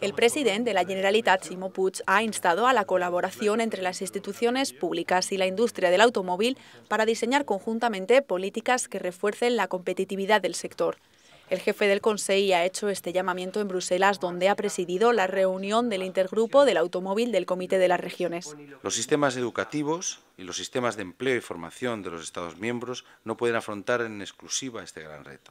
El presidente de la Generalitat, Simo Puig, ha instado a la colaboración entre las instituciones públicas y la industria del automóvil para diseñar conjuntamente políticas que refuercen la competitividad del sector. El jefe del Consejo ha hecho este llamamiento en Bruselas, donde ha presidido la reunión del intergrupo del automóvil del Comité de las Regiones. Los sistemas educativos y los sistemas de empleo y formación de los Estados miembros no pueden afrontar en exclusiva este gran reto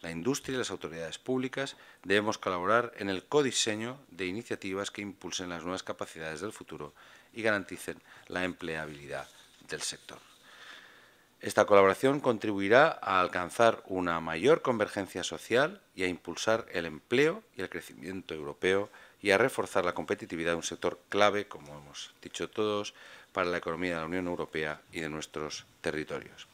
la industria y las autoridades públicas debemos colaborar en el codiseño de iniciativas que impulsen las nuevas capacidades del futuro y garanticen la empleabilidad del sector. Esta colaboración contribuirá a alcanzar una mayor convergencia social y a impulsar el empleo y el crecimiento europeo y a reforzar la competitividad de un sector clave, como hemos dicho todos, para la economía de la Unión Europea y de nuestros territorios.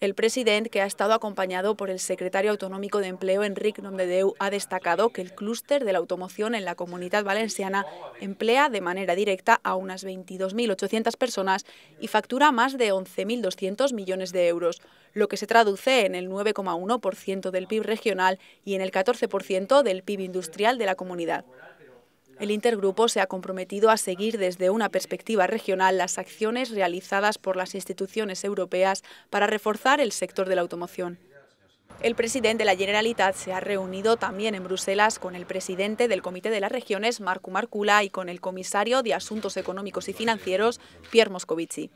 El presidente, que ha estado acompañado por el secretario autonómico de Empleo, Enric Nomdedeu, ha destacado que el clúster de la automoción en la comunidad valenciana emplea de manera directa a unas 22.800 personas y factura más de 11.200 millones de euros, lo que se traduce en el 9,1% del PIB regional y en el 14% del PIB industrial de la comunidad. El intergrupo se ha comprometido a seguir desde una perspectiva regional las acciones realizadas por las instituciones europeas para reforzar el sector de la automoción. El presidente de la Generalitat se ha reunido también en Bruselas con el presidente del Comité de las Regiones, Marco Marcula, y con el comisario de Asuntos Económicos y Financieros, Pierre Moscovici.